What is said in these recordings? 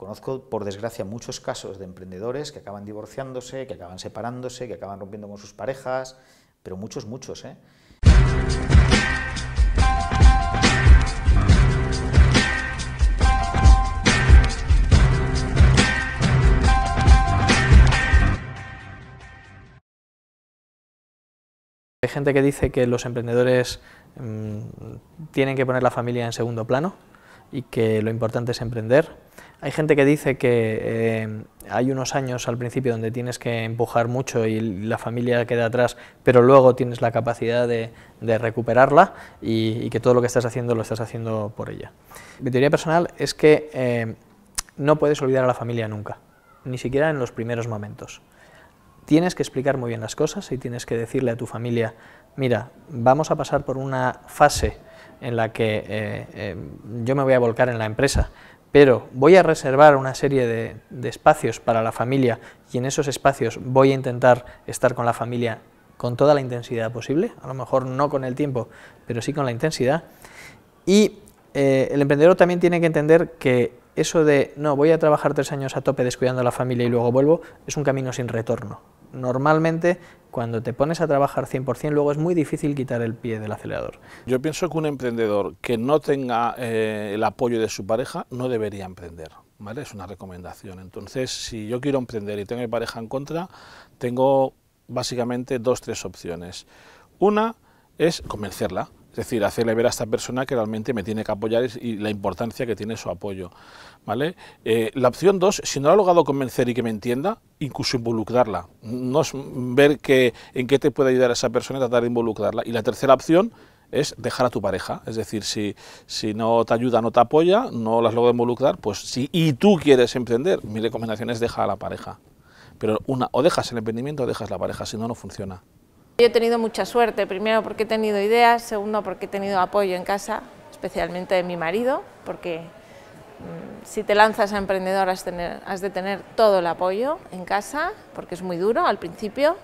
conozco, por desgracia, muchos casos de emprendedores que acaban divorciándose, que acaban separándose, que acaban rompiendo con sus parejas, pero muchos, muchos, ¿eh? Hay gente que dice que los emprendedores mm, tienen que poner la familia en segundo plano y que lo importante es emprender. Hay gente que dice que eh, hay unos años al principio donde tienes que empujar mucho y la familia queda atrás, pero luego tienes la capacidad de, recuperarla y, que todo lo que estás haciendo lo estás haciendo por ella. Mi teoría personal es que eh, no puedes olvidar a la familia nunca, ni siquiera en los primeros momentos. Tienes que explicar muy bien las cosas y tienes que decirle a tu familia, mira, vamos a pasar por una fase en la que eh, yo me voy a volcar en la empresa, pero voy a reservar una serie de, espacios para la familia y en esos espacios voy a intentar estar con la familia con toda la intensidad posible, a lo mejor no con el tiempo, pero sí con la intensidad. Y eh, el emprendedor también tiene que entender que eso de, no, voy a trabajar tres años a tope descuidando a la familia y luego vuelvo, es un camino sin retorno. Normalmente cuando te pones a trabajar 100% luego es muy difícil quitar el pie del acelerador. Yo pienso que un emprendedor que no tenga eh, el apoyo de su pareja no debería emprender. Es una recomendación. Entonces, si yo quiero emprender y tengo mi pareja en contra, tengo básicamente dos, tres opciones. Una es convencerla es decir, hacerle ver a esta persona que realmente me tiene que apoyar y la importancia que tiene su apoyo. ¿vale? Eh, la opción dos, si no la ha logrado convencer y que me entienda, incluso involucrarla. No es ver que, en qué te puede ayudar esa persona y tratar de involucrarla. Y la tercera opción es dejar a tu pareja. Es decir, si, no te ayuda, no te apoya, no las logro involucrar, pues si y tú quieres emprender, mi recomendación es dejar a la pareja. Pero una, o dejas el emprendimiento o dejas la pareja, si no, no funciona. Yo he tenido mucha suerte, primero porque he tenido ideas, segundo porque he tenido apoyo en casa, especialmente de mi marido, porque mm, si te lanzas a emprendedor has, tener, has, de tener todo el apoyo en casa, porque es muy duro al principio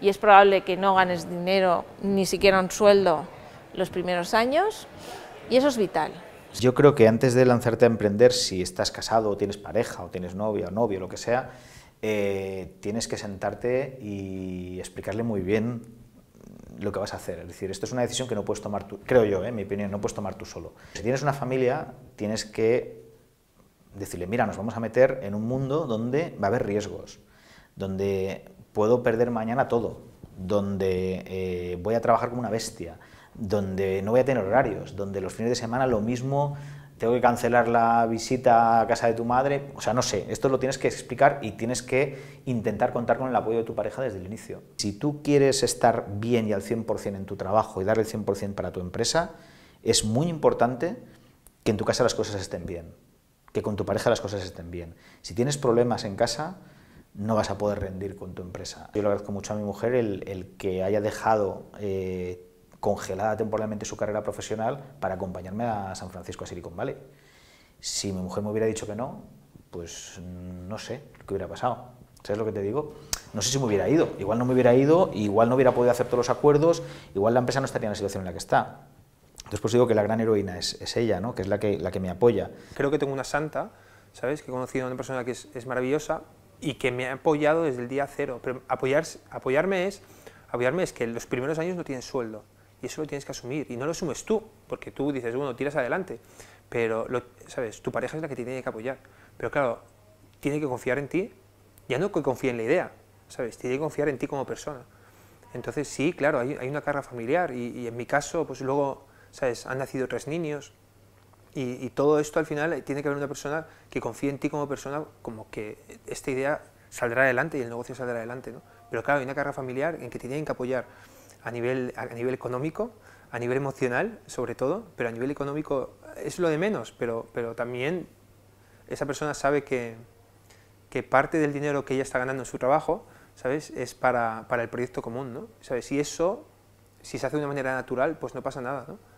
y es probable que no ganes dinero, ni siquiera un sueldo los primeros años y eso es vital. Yo creo que antes de lanzarte a emprender, si estás casado o tienes pareja o tienes novia o novio, lo que sea, eh, tienes que sentarte y explicarle muy bien lo que vas a hacer. Es decir, esto es una decisión que no puedes tomar tú, creo yo, ¿eh? en mi opinión, no puedes tomar tú solo. Si tienes una familia, tienes que decirle, mira, nos vamos a meter en un mundo donde va a haber riesgos, donde puedo perder mañana todo, donde eh, voy a trabajar como una bestia, donde no voy a tener horarios, donde los fines de semana lo mismo tengo que cancelar la visita a casa de tu madre, o sea, no sé, esto lo tienes que explicar y tienes que intentar contar con el apoyo de tu pareja desde el inicio. Si tú quieres estar bien y al 100% en tu trabajo y dar el 100% para tu empresa, es muy importante que en tu casa las cosas estén bien, que con tu pareja las cosas estén bien. Si tienes problemas en casa, no vas a poder rendir con tu empresa. Yo le agradezco mucho a mi mujer el, que haya dejado eh, congelada temporalmente su carrera profesional para acompañarme a San Francisco, a Silicon Valley. Si mi mujer me hubiera dicho que no, pues no sé qué hubiera pasado. ¿Sabes lo que te digo? No sé si me hubiera ido. Igual no me hubiera ido, igual no hubiera podido hacer todos los acuerdos, igual la empresa no estaría en la situación en la que está. Entonces, pues digo que la gran heroína es, ella, ¿no? que es la que, la que me apoya. Creo que tengo una santa, ¿sabes? Que he conocido a una persona que es, maravillosa y que me ha apoyado desde el día cero. Pero apoyarse, apoyarme, es, apoyarme es que los primeros años no tienen sueldo. Y eso lo tienes que asumir. Y no lo asumes tú, porque tú dices, bueno, tiras adelante. Pero, lo, ¿sabes? Tu pareja es la que te tiene que apoyar. Pero claro, tiene que confiar en ti. Ya no que confíe en la idea, ¿sabes? Tiene que confiar en ti como persona. Entonces, sí, claro, hay, una carga familiar. Y, en mi caso, pues luego, ¿sabes? Han nacido tres niños. Y, todo esto al final tiene que haber una persona que confíe en ti como persona, como que esta idea saldrá adelante y el negocio saldrá adelante, ¿no? Pero claro, hay una carga familiar en que te tienen que apoyar a nivel, a nivel económico, a nivel emocional sobre todo, pero a nivel económico es lo de menos, pero, pero también esa persona sabe que, parte del dinero que ella está ganando en su trabajo, ¿sabes? Es para, para el proyecto común, ¿no? ¿Sabes? Y eso, si se hace de una manera natural, pues no pasa nada, ¿no?